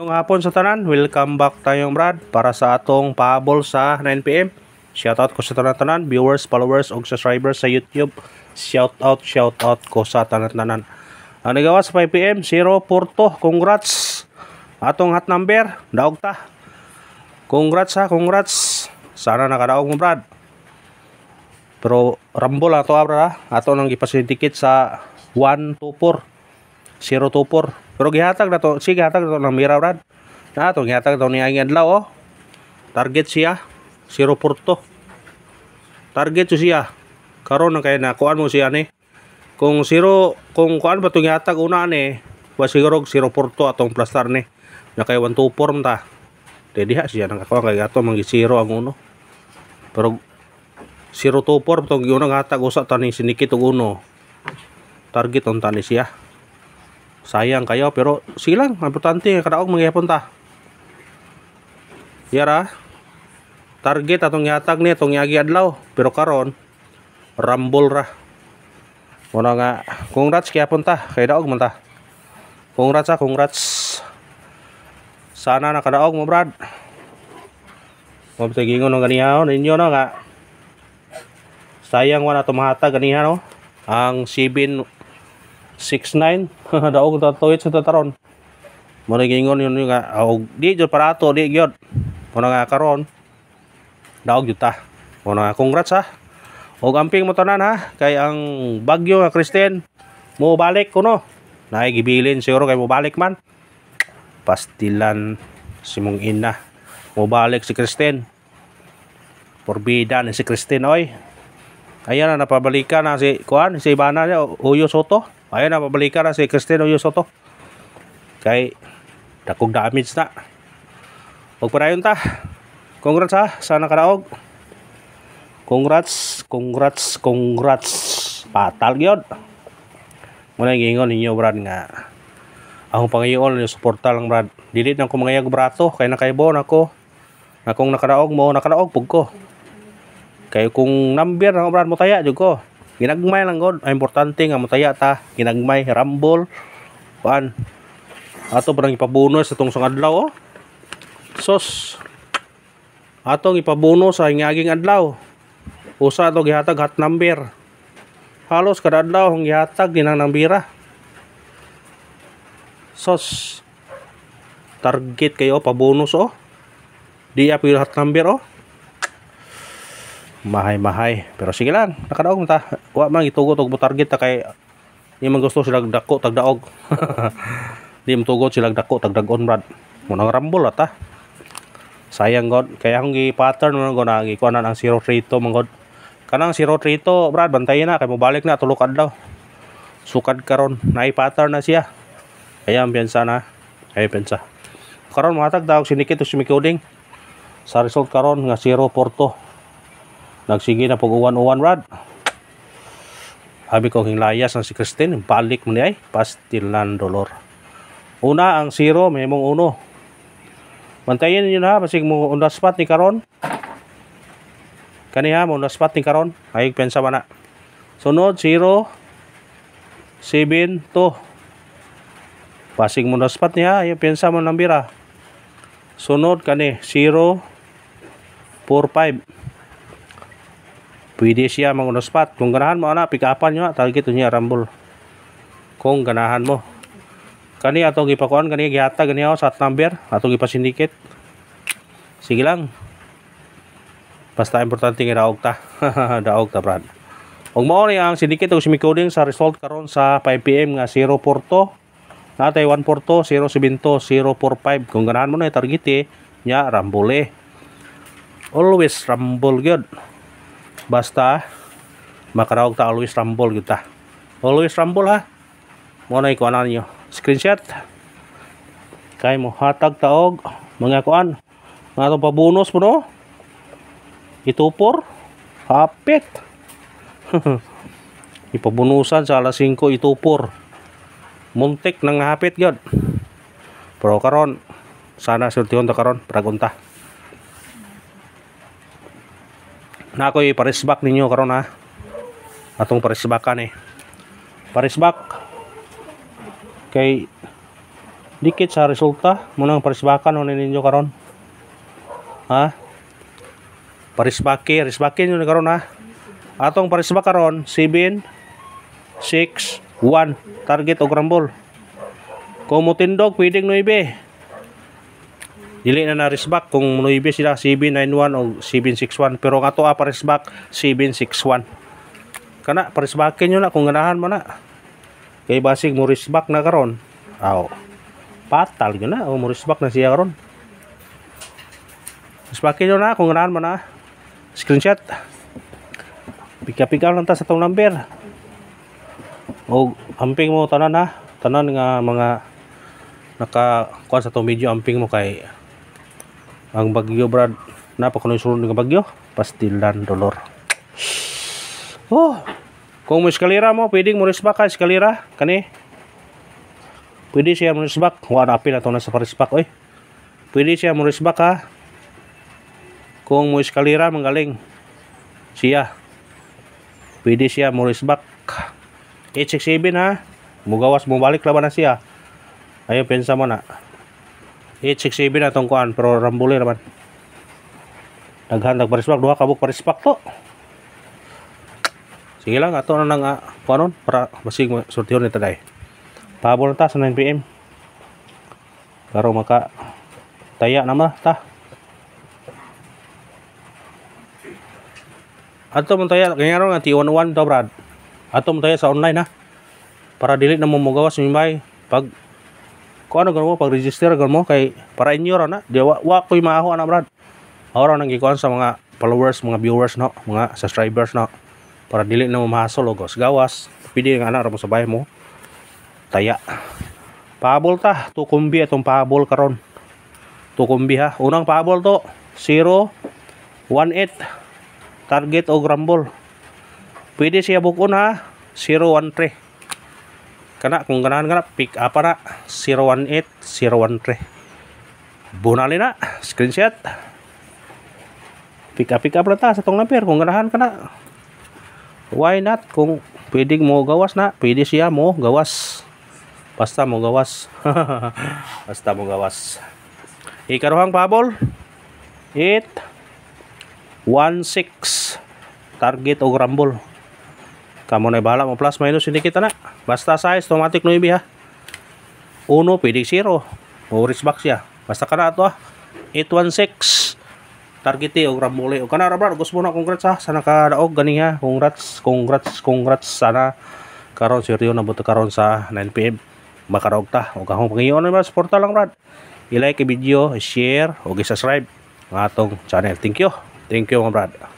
Ngayong hapon sa tanan, welcome back tayong Brad para sa atong pabol sa 9pm. Shoutout ko sa tanan-tanan, viewers, followers, og subscribers sa YouTube. Shoutout, shoutout ko sa tanan-tanan. Ang nagawa sa 5pm, 0 Porto, congrats! Atong hat number, daog ta. Congrats ha, congrats. Sana nakadaog mo Brad. Pero rambol ato abra Brad ha. Ato nang gipasintikit sa 124. 024. Pero gihatag na to, si gihatag na to ng mira rad. Na to gihatag to ni ang adlaw oh. Target siya si ah, Roporto. Target to siya. Ah. Karon na kay na kuan mo siya ah ni. Kung siro kung kuan ba to gihatag una ni, wa siguro si Roporto atong plastar ni. Na kay form ta. Dediha siya nang ako kay ato mangi siro ang uno. Pero si Rotopor tong giunang hatag usa tani sinikit og uno. Target on tani siya sayang kayo pero ya, silang lang importante kadaog mangyapon ta yara target atong yatag ni atong yagi adlaw pero oh, karon rambol ra Muna nga congrats kaya punta kay daog man ta congrats ha ah, congrats sana nakadaog mo brad Mabitag ingon ganiha ganihaw ninyo na nga sayang wala mahata ganiha ah, no? ang sibin 69 daog ta tuwit sa tataron mo gingon yun nga og di jud parato di gyud mo nga karon daog juta ta mo nga congrats ha og amping mo tanan ha kay ang bagyo nga Kristen mo balik kuno naay gibilin siguro kay mo balik man pastilan si mong ina mo balik si Kristen porbida ni si Kristen oy ayan na napabalikan na si kuan si Ivana niya Uyo Soto Ayun na, pabalikan na si Cristino Yusoto. Kay, dakog damage na. Pagparayon ta. Congrats ha, sana karaog. Congrats, congrats, congrats. Patal yun. Muna yung ingon ninyo, Brad, nga. Ang pangayon, yung suporta lang, Brad. Dilit ng kumangayag brato, kay nakaibon ako. Na kung nakaraog mo, nakaraog, pug ko. Kay kung number, brad mo taya, jud ko ginagmay lang god ang importante nga mataya ta ginagmay rumble kuan ato parang ipabonus atong sang adlaw oh. sos atong ipabonus sa ingaging adlaw usa ato gihatag hat number halos kada adlaw ang gihatag dinang nambira sos target kayo pabonus oh di apil hat number oh mahay-mahay pero sige lang nakadaog ta wa man gitugot og target ta kay di man gusto sila dako tagdaog di mo tugot sila dako tagdagon brad mo nang rambol ta sayang god kaya akong gi pattern mo go nang ikuanan ang 03 to man god kanang 03 to brad bantayan na kay mo balik na tulok adlaw sukad karon naay pattern na siya kaya ang na ay piyansa karon mo matag daog sinikit og simikuding sa result karon nga 04 to nagsige na pag uwan-uwan rad habi ko king layas ang si Christine balik mo ay pastil ng dolor una ang zero may mong uno bantayin niyo na basig mo undas spot ni karon kaniha mo undas spot ni karon ay pensa na sunod zero 7 to pasig mo undas spot niya ay pensa mo ng bira sunod kani 0 4 5 Widesia mangunaspat kung ganahan mo anak pikapan nyo tagi target niya rambol kung ganahan mo kani atau gipakuan kani gihata gani kan ako sat number atau gipasindikit sige lang basta importante nga daog ta daog ta brad mo ni ang sindikit og semicoding sa result karon sa 5 pm nga 0 porto na Taiwan porto 070 045 kung ganahan mo na target eh, nya rambole eh. always rambol good basta makarog ta always Rambol kita always rambol ha muna naik ikuanan nyo screenshot kay mo hatag taog mga kuan mga itong pabunos mo no itupor hapit ipabunusan sa alas 5 itupor muntik nang hapit yun pero karon sana surtihon ta karon pragunta na ako parisbak ninyo karon ha atong parisbakan eh parisbak kay dikit sa resulta mo parisbakan unin ninyo karon ha parisbaki parisbaki ninyo karon ha atong parisbak karon 7 6 1 target og rambol kung mutindog pwedeng 9 dili na na resback kung 9 sila 791 o 761 pero nga to ah, paresback 761 kana paresbackin nyo na kung ganahan mo na kay basig mo resback na karon aw ah, oh. patal yun na o oh, mo resback na siya karon resbackin nyo na kung ganahan mo na screenshot pika-pika lang ta sa tong number o amping mo tanan ha tanan nga mga naka kuan sa to medyo amping mo kay ang bagyo brad napakanusunod ng bagyo pastilan dolor oh kung may eskalera mo pwedeng mo risbak ka eskalera kani pwede siya mo resback wala apil ato na sa parisback oy pwede siya mo risbak ka kung mo eskalera manggaling siya pwede siya mo risbak 867 ha mugawas mo balik laban na siya ayo pensa mo na 867 na itong kuan pero rambuli naman naghandag parispak duha kabuk parispak to sige lang ato na nang uh, ah, kuanon para masig sortiyon nito dahi pabol na ta sa 9pm karo maka taya ma ta ato mong taya kaya nga T11 to brad ato mong taya sa online ha para dili na mo magawas yung pag ko ano mo pag register gan mo kay para inyo ra na di wa, wa koy maaho ana brad ora nang gikuan sa mga followers mga viewers no mga subscribers no para dili na mo mahasol og gawas pidi nga ana ra mo sa bahay mo taya pahabol ta tukumbi atong pahabol karon tukumbi ha unang pahabol to 018, target og rumble pwede siya bukun ha 013 kana kung ganaan kana pick up na 018013 bunali na screenshot pick up pick up na sa tong number kung ganahan kana why not kung pwedeng mo gawas na pwede siya mo gawas basta mo gawas basta mo gawas ikaruhang pabol 8 1 target o grumble Tamo na ibala mo plus minus hindi kita na. Basta size automatic no ibi ha. Uno pwede zero. Orange box ya. Basta kana ato ha. 816 targete og ramule og kana rabar gusto mo na congrats ha sana ka daog gani ha. Congrats, congrats, congrats sana karon seryo na buto karon sa 9 pm makaraog ta og akong pangiyon na suporta lang rad. I-like video, share og subscribe ang atong channel. Thank you. Thank you mga brad.